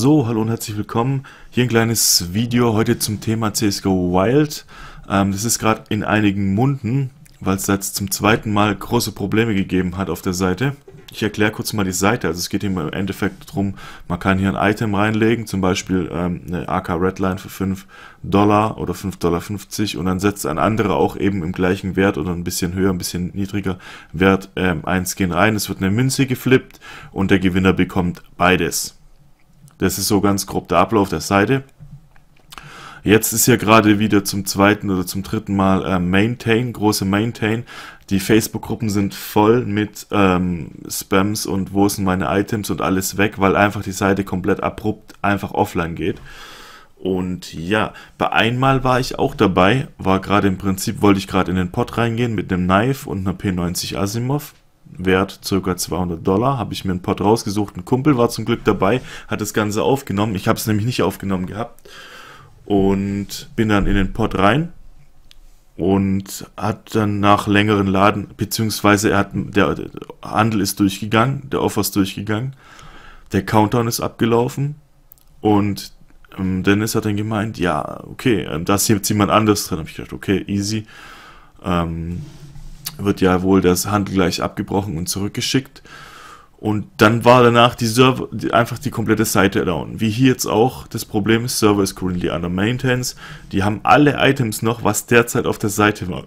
So, hallo und herzlich willkommen. Hier ein kleines Video heute zum Thema CSGO Wild. Ähm, das ist gerade in einigen Munden, weil es jetzt zum zweiten Mal große Probleme gegeben hat auf der Seite. Ich erkläre kurz mal die Seite. Also es geht hier im Endeffekt darum, man kann hier ein Item reinlegen, zum Beispiel ähm, eine AK Redline für 5 Dollar oder 5,50 Dollar und dann setzt ein anderer auch eben im gleichen Wert oder ein bisschen höher, ein bisschen niedriger Wert ähm, ein Skin rein. Es wird eine Münze geflippt und der Gewinner bekommt beides. Das ist so ganz grob der Ablauf der Seite. Jetzt ist ja gerade wieder zum zweiten oder zum dritten Mal äh, Maintain, große Maintain. Die Facebook-Gruppen sind voll mit ähm, Spams und wo sind meine Items und alles weg, weil einfach die Seite komplett abrupt einfach offline geht. Und ja, bei einmal war ich auch dabei, war gerade im Prinzip, wollte ich gerade in den Pot reingehen mit einem Knife und einer P90 Asimov. Wert ca. 200 Dollar. Habe ich mir einen Pod rausgesucht. Ein Kumpel war zum Glück dabei, hat das Ganze aufgenommen. Ich habe es nämlich nicht aufgenommen gehabt. Und bin dann in den Pod rein und hat dann nach längeren Laden, beziehungsweise er hat, der, Handel ist durchgegangen, der Offer ist durchgegangen, der Countdown ist abgelaufen und ähm, Dennis hat dann gemeint, ja, okay, ähm, da ist jetzt jemand anderes drin. Habe ich gedacht, okay, easy. Ähm, wird ja wohl das Handel gleich abgebrochen und zurückgeschickt. Und dann war danach die Server, die, einfach die komplette Seite down. Wie hier jetzt auch, das Problem ist, Server ist currently under maintenance. Die haben alle Items noch, was derzeit auf der Seite war.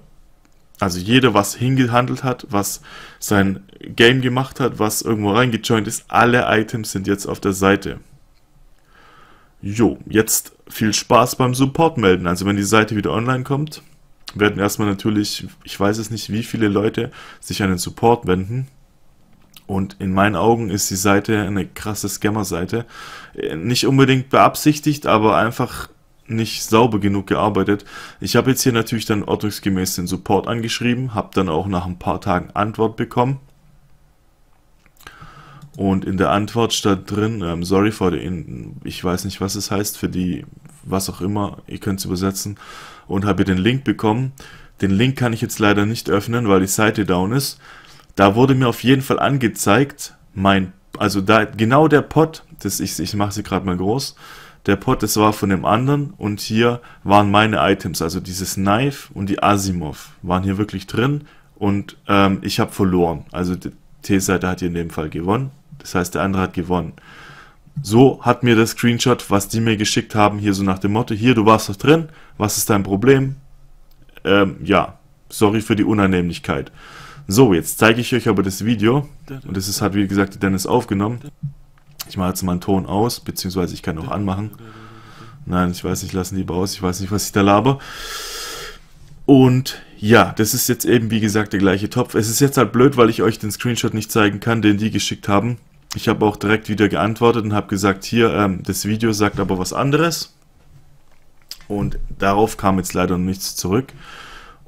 Also jeder, was hingehandelt hat, was sein Game gemacht hat, was irgendwo reingejoint ist, alle Items sind jetzt auf der Seite. Jo, jetzt viel Spaß beim Support melden. Also wenn die Seite wieder online kommt, werden erstmal natürlich, ich weiß es nicht, wie viele Leute sich an den Support wenden. Und in meinen Augen ist die Seite eine krasse Scammer-Seite. Äh, nicht unbedingt beabsichtigt, aber einfach nicht sauber genug gearbeitet. Ich habe jetzt hier natürlich dann ordnungsgemäß den Support angeschrieben, habe dann auch nach ein paar Tagen Antwort bekommen. Und in der Antwort stand drin, ähm, sorry for the, in, ich weiß nicht, was es heißt, für die was auch immer, ihr könnt es übersetzen, und habe den Link bekommen. Den Link kann ich jetzt leider nicht öffnen, weil die Seite down ist. Da wurde mir auf jeden Fall angezeigt, mein, also da genau der Pod, das ich, ich mache sie gerade mal groß, der Pod, das war von dem anderen und hier waren meine Items, also dieses Knife und die Asimov waren hier wirklich drin und ähm, ich habe verloren. Also die T-Seite hat hier in dem Fall gewonnen, das heißt der andere hat gewonnen so hat mir das Screenshot, was die mir geschickt haben, hier so nach dem Motto, hier, du warst doch drin, was ist dein Problem? Ähm, ja, sorry für die Unannehmlichkeit. So, jetzt zeige ich euch aber das Video. Und das ist, hat wie gesagt Dennis aufgenommen. Ich mache jetzt mal einen Ton aus, beziehungsweise ich kann auch anmachen. Nein, ich weiß nicht, lassen die aus. Ich weiß nicht, was ich da laber. Und ja, das ist jetzt eben, wie gesagt, der gleiche Topf. Es ist jetzt halt blöd, weil ich euch den Screenshot nicht zeigen kann, den die geschickt haben. Ich habe auch direkt wieder geantwortet und habe gesagt, hier, ähm, das Video sagt aber was anderes. Und darauf kam jetzt leider nichts zurück.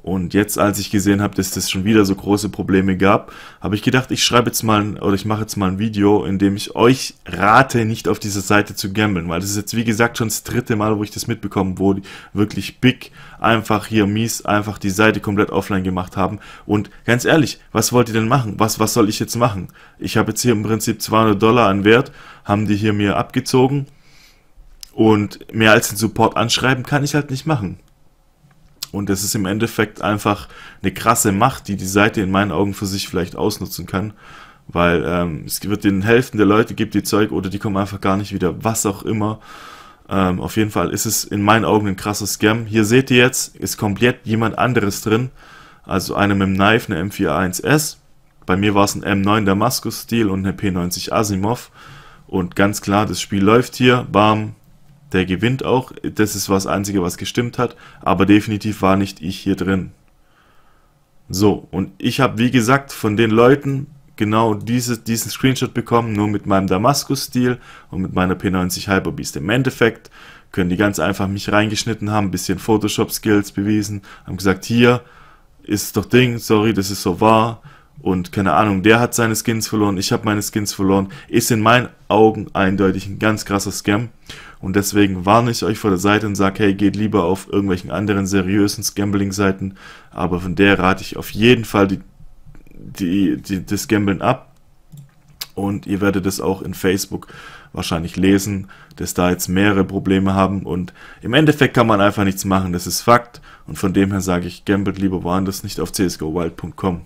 Und jetzt, als ich gesehen habe, dass das schon wieder so große Probleme gab, habe ich gedacht, ich schreibe jetzt mal oder ich mache jetzt mal ein Video, in dem ich euch rate, nicht auf dieser Seite zu gambeln. weil das ist jetzt wie gesagt schon das dritte Mal, wo ich das mitbekommen wurde, wirklich big einfach hier mies einfach die Seite komplett offline gemacht haben und ganz ehrlich, was wollt ihr denn machen? Was was soll ich jetzt machen? Ich habe jetzt hier im Prinzip 200 Dollar an Wert, haben die hier mir abgezogen und mehr als den Support anschreiben kann ich halt nicht machen. Und es ist im Endeffekt einfach eine krasse Macht, die die Seite in meinen Augen für sich vielleicht ausnutzen kann. Weil ähm, es wird den Hälften der Leute gibt die Zeug oder die kommen einfach gar nicht wieder, was auch immer. Ähm, auf jeden Fall ist es in meinen Augen ein krasser Scam. Hier seht ihr jetzt, ist komplett jemand anderes drin. Also einer mit dem Knife, eine M4A1S. Bei mir war es ein M9 Damaskus-Stil und eine P90 Asimov. Und ganz klar, das Spiel läuft hier. Bam, der gewinnt auch. Das ist das Einzige, was gestimmt hat, aber definitiv war nicht ich hier drin. So, und ich habe, wie gesagt, von den Leuten genau diese, diesen Screenshot bekommen, nur mit meinem Damaskus-Stil und mit meiner P90 Hyperbeast. Im Endeffekt können die ganz einfach mich reingeschnitten haben, ein bisschen Photoshop-Skills bewiesen, haben gesagt, hier ist doch Ding, sorry, das ist so wahr. Und keine Ahnung, der hat seine Skins verloren, ich habe meine Skins verloren. Ist in meinen Augen eindeutig ein ganz krasser Scam. Und deswegen warne ich euch vor der Seite und sage, hey, geht lieber auf irgendwelchen anderen seriösen Gambling-Seiten. Aber von der rate ich auf jeden Fall die, die, die, das Gambeln ab. Und ihr werdet es auch in Facebook wahrscheinlich lesen, dass da jetzt mehrere Probleme haben. Und im Endeffekt kann man einfach nichts machen. Das ist Fakt. Und von dem her sage ich, gambelt lieber woanders, nicht auf csgowild.com.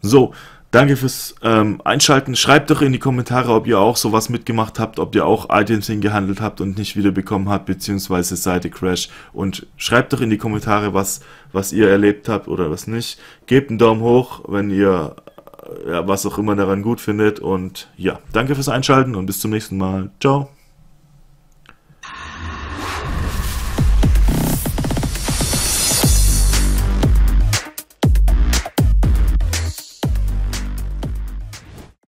So, Danke fürs ähm, Einschalten. Schreibt doch in die Kommentare, ob ihr auch sowas mitgemacht habt, ob ihr auch Items hingehandelt habt und nicht wiederbekommen habt, beziehungsweise Seite Crash. Und schreibt doch in die Kommentare, was, was ihr erlebt habt oder was nicht. Gebt einen Daumen hoch, wenn ihr äh, ja, was auch immer daran gut findet. Und ja, danke fürs Einschalten und bis zum nächsten Mal. Ciao.